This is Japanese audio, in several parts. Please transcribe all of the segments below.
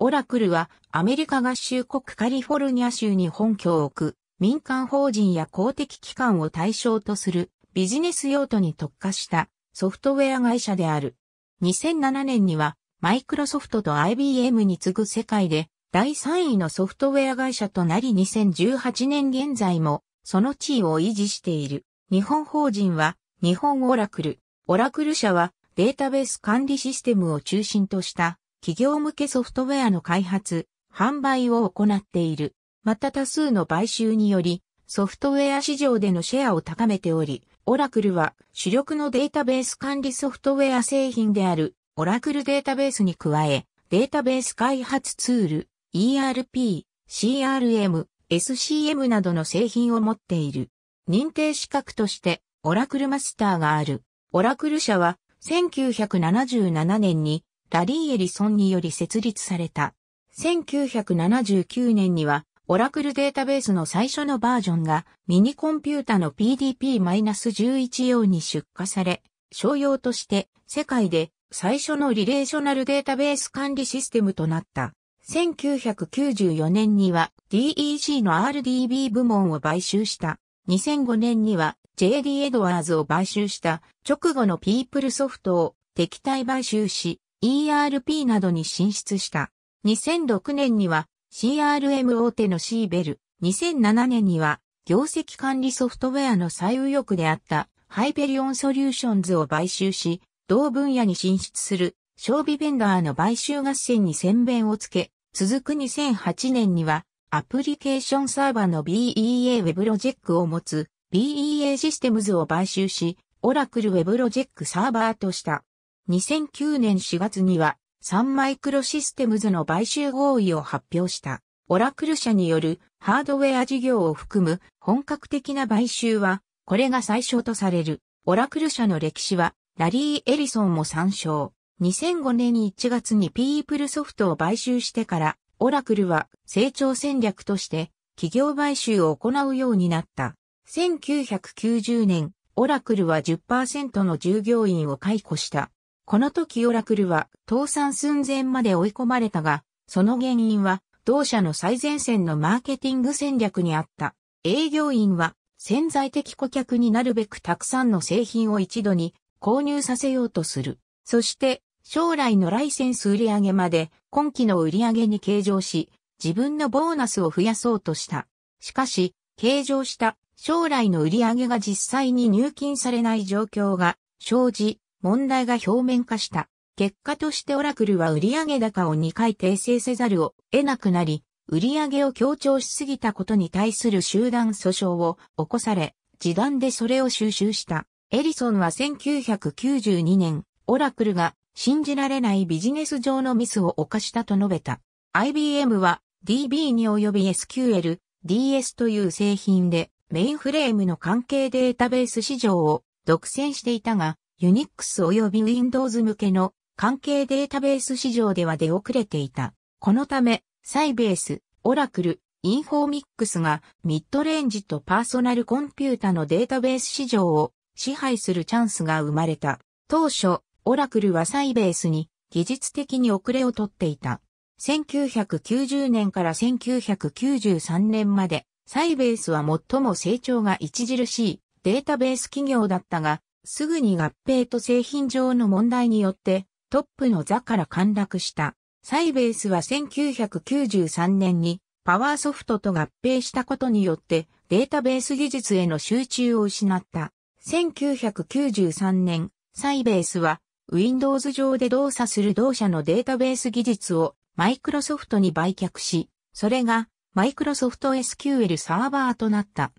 オラクルはアメリカ合衆国カリフォルニア州に本拠を置く民間法人や公的機関を対象とするビジネス用途に特化したソフトウェア会社である。2007年にはマイクロソフトと IBM に次ぐ世界で第3位のソフトウェア会社となり2018年現在もその地位を維持している。日本法人は日本オラクル。オラクル社はデータベース管理システムを中心とした企業向けソフトウェアの開発、販売を行っている。また多数の買収により、ソフトウェア市場でのシェアを高めており、オラクルは主力のデータベース管理ソフトウェア製品であるオラクルデータベースに加え、データベース開発ツール、ERP、CRM、SCM などの製品を持っている。認定資格として、オラクルマスターがある。オラクル社は、1977年にラリー・エリソンにより設立された。1979年には、オラクルデータベースの最初のバージョンがミニコンピュータの PDP-11 用に出荷され、商用として世界で最初のリレーショナルデータベース管理システムとなった。1994年には DEC の RDB 部門を買収した。2005年には JD エドワーズを買収した直後のピープルソフトを敵対買収し、ERP などに進出した。2006年には CRM 大手のシーベル、2007年には業績管理ソフトウェアの最右翼であったハイペリオンソリューションズを買収し、同分野に進出する装備ベンダーの買収合戦に宣弁をつけ、続く2008年にはアプリケーションサーバーの BEA ウェブロジェックを持つ BEA システムズを買収し、オラクルウェブロジェックサーバーとした。2009年4月には、サンマイクロシステムズの買収合意を発表した。オラクル社によるハードウェア事業を含む本格的な買収は、これが最初とされる。オラクル社の歴史は、ラリー・エリソンも参照。2005年1月にピープルソフトを買収してから、オラクルは成長戦略として企業買収を行うようになった。1990年、オラクルは10%の従業員を解雇した。この時オラクルは倒産寸前まで追い込まれたが、その原因は同社の最前線のマーケティング戦略にあった。営業員は潜在的顧客になるべくたくさんの製品を一度に購入させようとする。そして将来のライセンス売上まで今期の売上に計上し、自分のボーナスを増やそうとした。しかし、計上した将来の売上が実際に入金されない状況が生じ、問題が表面化した。結果としてオラクルは売上高を2回訂正せざるを得なくなり、売上を強調しすぎたことに対する集団訴訟を起こされ、時短でそれを収集した。エリソンは1992年、オラクルが信じられないビジネス上のミスを犯したと述べた。IBM は DB に及び SQL、DS という製品でメインフレームの関係データベース市場を独占していたが、ユニックス及び Windows 向けの関係データベース市場では出遅れていた。このため、サイベース、オラクル、インフォーミックスがミッドレンジとパーソナルコンピュータのデータベース市場を支配するチャンスが生まれた。当初、オラクルはサイベースに技術的に遅れをとっていた。1990年から1993年まで、サイベースは最も成長が著しいデータベース企業だったが、すぐに合併と製品上の問題によって、トップの座から陥落した。サイベースは1993年にパワーソフトと合併したことによってデータベース技術への集中を失った。1993年、サイベースは Windows 上で動作する同社のデータベース技術をマイクロソフトに売却し、それがマイクロソフト SQL サーバーとなった。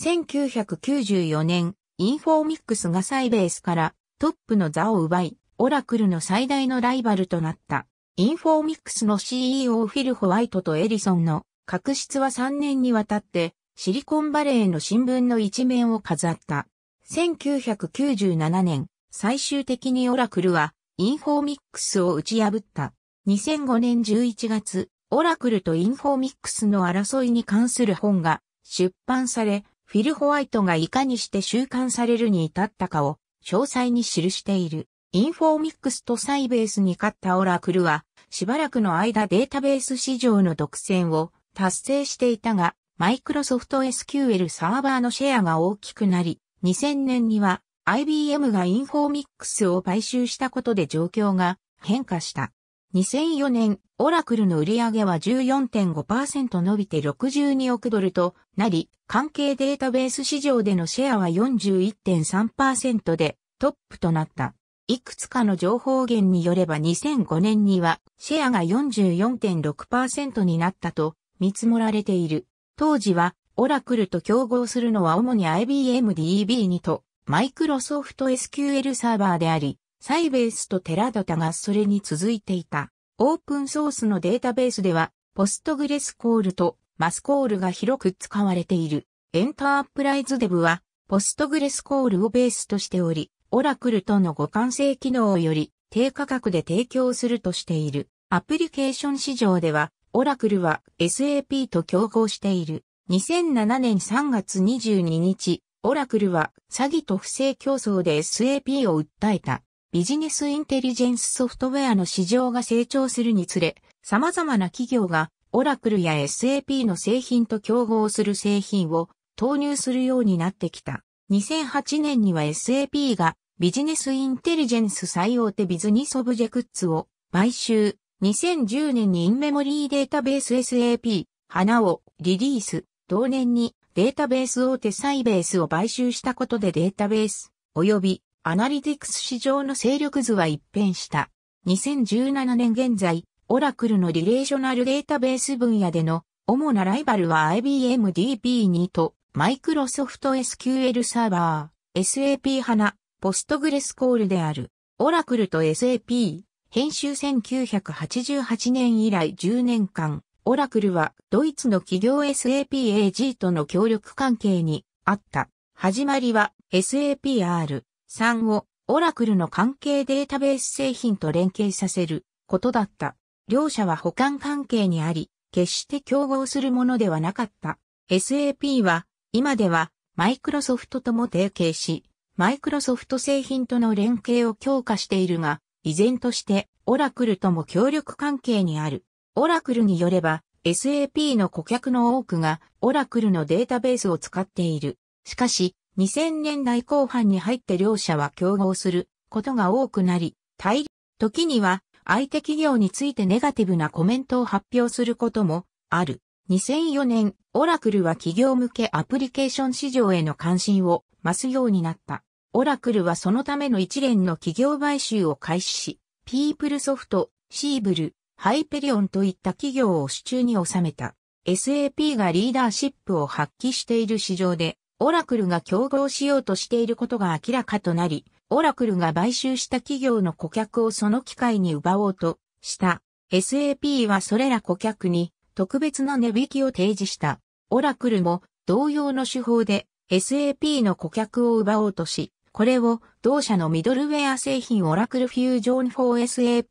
1994年、インフォーミックスがサイベースからトップの座を奪い、オラクルの最大のライバルとなった。インフォーミックスの CEO フィル・ホワイトとエリソンの確執は3年にわたってシリコンバレーの新聞の一面を飾った。1997年、最終的にオラクルはインフォーミックスを打ち破った。2005年11月、オラクルとインフォーミックスの争いに関する本が出版され、フィル・ホワイトがいかにして収監されるに至ったかを詳細に記している。インフォーミックスとサイベースに勝ったオラクルは、しばらくの間データベース市場の独占を達成していたが、マイクロソフト SQL サーバーのシェアが大きくなり、2000年には IBM がインフォーミックスを買収したことで状況が変化した。2004年、オラクルの売り上げは14.5%伸びて62億ドルとなり、関係データベース市場でのシェアは41.3%でトップとなった。いくつかの情報源によれば2005年にはシェアが44.6%になったと見積もられている。当時はオラクルと競合するのは主に IBM DB2 とマイクロソフト SQL サーバーであり、サイベースとテラドタがそれに続いていた。オープンソースのデータベースでは、ポストグレスコールとマスコールが広く使われている。エンタープライズデブは、ポストグレスコールをベースとしており、オラクルとの互換性機能をより低価格で提供するとしている。アプリケーション市場では、オラクルは SAP と競合している。2007年3月22日、オラクルは詐欺と不正競争で SAP を訴えた。ビジネスインテリジェンスソフトウェアの市場が成長するにつれ、様々な企業がオラクルや SAP の製品と競合する製品を投入するようになってきた。2008年には SAP がビジネスインテリジェンス最大手ビズニスオブジェクッツを買収。2010年にインメモリーデータベース SAP 花をリリース。同年にデータベース大手サイベースを買収したことでデータベース及びアナリティクス市場の勢力図は一変した。2017年現在、オラクルのリレーショナルデータベース分野での主なライバルは IBM DB2 とマイクロソフト SQL サーバー、SAP 花、ポストグレスコールである。オラクルと SAP、編集1988年以来10年間、オラクルはドイツの企業 SAPAG との協力関係にあった。始まりは SAPR、3をオラクルの関係データベース製品と連携させることだった。両者は補完関係にあり、決して競合するものではなかった。SAP は今ではマイクロソフトとも提携し、マイクロソフト製品との連携を強化しているが、依然としてオラクルとも協力関係にある。オラクルによれば SAP の顧客の多くがオラクルのデータベースを使っている。しかし、2000年代後半に入って両社は競合することが多くなり、対、時には相手企業についてネガティブなコメントを発表することもある。2004年、オラクルは企業向けアプリケーション市場への関心を増すようになった。オラクルはそのための一連の企業買収を開始し、ピープルソフト、シーブル、ハイペリオンといった企業を手中に収めた。SAP がリーダーシップを発揮している市場で、オラクルが競合しようとしていることが明らかとなり、オラクルが買収した企業の顧客をその機会に奪おうとした。SAP はそれら顧客に特別な値引きを提示した。オラクルも同様の手法で SAP の顧客を奪おうとし、これを同社のミドルウェア製品オラクルフュージョン 4SAP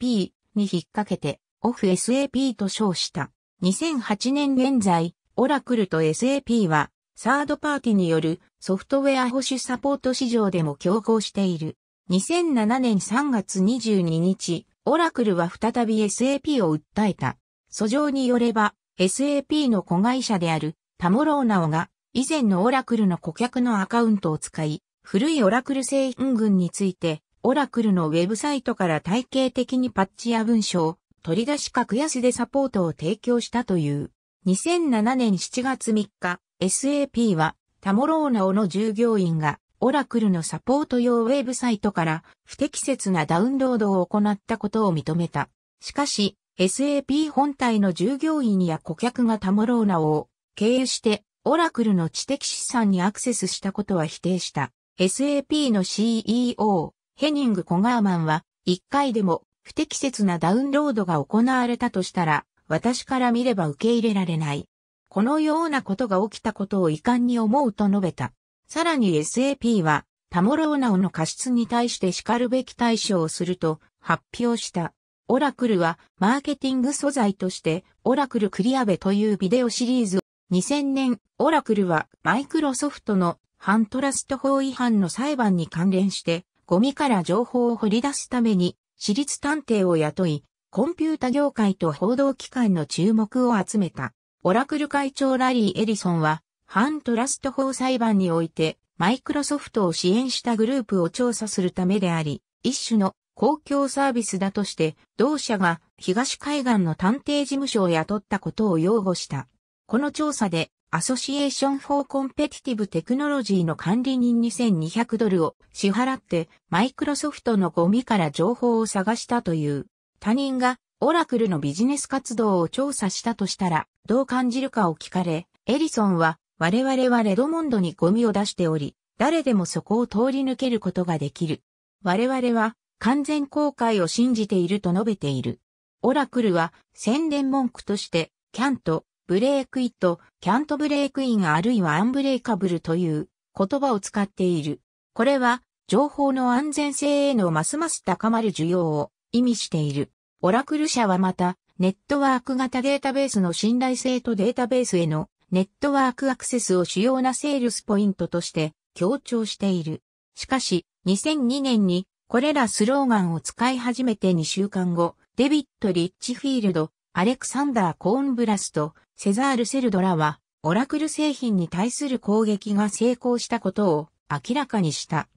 に引っ掛けてオフ SAP と称した。2008年現在、オラクルと SAP はサードパーティによるソフトウェア保守サポート市場でも競合している。2007年3月22日、オラクルは再び SAP を訴えた。訴状によれば、SAP の子会社であるタモローナオが以前のオラクルの顧客のアカウントを使い、古いオラクル製品群について、オラクルのウェブサイトから体系的にパッチや文章、取り出し格安でサポートを提供したという。2007年7月3日、SAP はタモローナオの従業員がオラクルのサポート用ウェブサイトから不適切なダウンロードを行ったことを認めた。しかし、SAP 本体の従業員や顧客がタモローナオを経由してオラクルの知的資産にアクセスしたことは否定した。SAP の CEO、ヘニング・コガーマンは、一回でも不適切なダウンロードが行われたとしたら、私から見れば受け入れられない。このようなことが起きたことを遺憾に思うと述べた。さらに SAP は、タモローナオの過失に対して叱るべき対処をすると発表した。オラクルは、マーケティング素材として、オラクルクリアベというビデオシリーズ2000年、オラクルは、マイクロソフトの反トラスト法違反の裁判に関連して、ゴミから情報を掘り出すために、私立探偵を雇い、コンピュータ業界と報道機関の注目を集めた。オラクル会長ラリー・エリソンは、反トラスト法裁判において、マイクロソフトを支援したグループを調査するためであり、一種の公共サービスだとして、同社が東海岸の探偵事務所を雇ったことを擁護した。この調査で、アソシエーション・フォー・コンペティティブ・テクノロジーの管理人2200ドルを支払って、マイクロソフトのゴミから情報を探したという、他人がオラクルのビジネス活動を調査したとしたら、どう感じるかを聞かれ、エリソンは、我々はレドモンドにゴミを出しており、誰でもそこを通り抜けることができる。我々は、完全公開を信じていると述べている。オラクルは、宣伝文句として、キャント、ブレイクイット、キャントブレイクインあるいはアンブレイカブルという言葉を使っている。これは、情報の安全性へのますます高まる需要を意味している。オラクル社はまた、ネットワーク型データベースの信頼性とデータベースへのネットワークアクセスを主要なセールスポイントとして強調している。しかし、2002年にこれらスローガンを使い始めて2週間後、デビット・リッチフィールド、アレクサンダー・コーンブラスとセザール・セルドラは、オラクル製品に対する攻撃が成功したことを明らかにした。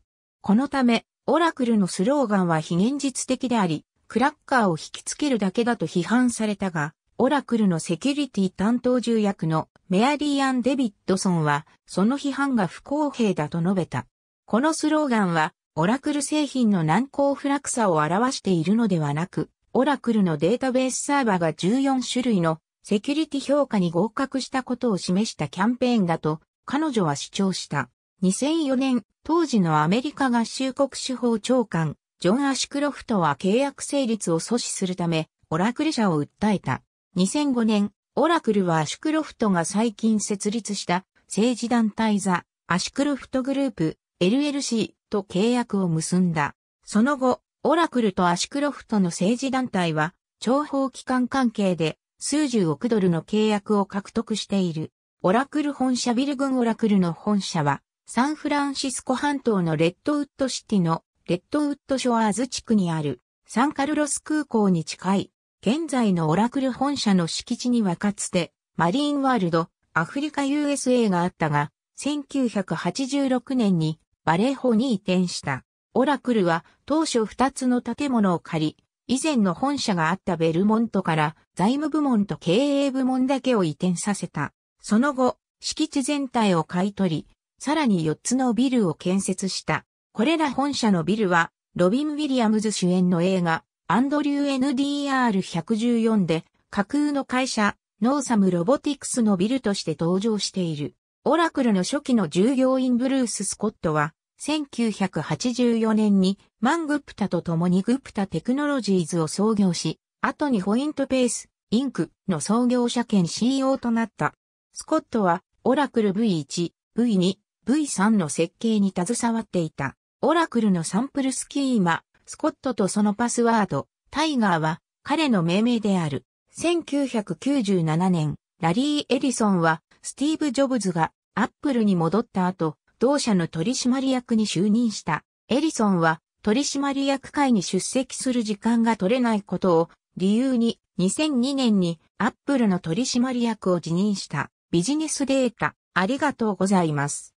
このため、オラクルのスローガンは非現実的であり、クラッカーを引きつけるだけだと批判されたが、オラクルのセキュリティ担当重役のメアリー・アン・デビッドソンは、その批判が不公平だと述べた。このスローガンは、オラクル製品の難航不落さを表しているのではなく、オラクルのデータベースサーバーが14種類のセキュリティ評価に合格したことを示したキャンペーンだと彼女は主張した。2004年、当時のアメリカ合衆国司法長官ジョン・アシュクロフトは契約成立を阻止するため、オラクル社を訴えた。2005年、オラクルはアシュクロフトが最近設立した政治団体ザ・アシュクロフトグループ LLC と契約を結んだ。その後、オラクルとアシュクロフトの政治団体は、情報機関関係で数十億ドルの契約を獲得している。オラクル本社ビル群オラクルの本社は、サンフランシスコ半島のレッドウッドシティのレッドウッドショアーズ地区にあるサンカルロス空港に近い、現在のオラクル本社の敷地にはかつて、マリーンワールド、アフリカ USA があったが、1986年にバレーホに移転した。オラクルは当初2つの建物を借り、以前の本社があったベルモントから財務部門と経営部門だけを移転させた。その後、敷地全体を買い取り、さらに4つのビルを建設した。これら本社のビルは、ロビン・ウィリアムズ主演の映画、アンドリュー NDR114 で、架空の会社、ノーサム・ロボティクスのビルとして登場している。オラクルの初期の従業員ブルース・スコットは、1984年にマン・グプタと共にグプタテクノロジーズを創業し、後にホイントペース、インクの創業者兼 CEO となった。スコットはオラクル V1、V2、V3 の設計に携わっていた。オラクルのサンプルスキーマ、スコットとそのパスワード、タイガーは彼の命名である。1997年、ラリー・エリソンはスティーブ・ジョブズがアップルに戻った後、同社の取締役に就任した。エリソンは取締役会に出席する時間が取れないことを理由に2002年にアップルの取締役を辞任したビジネスデータありがとうございます。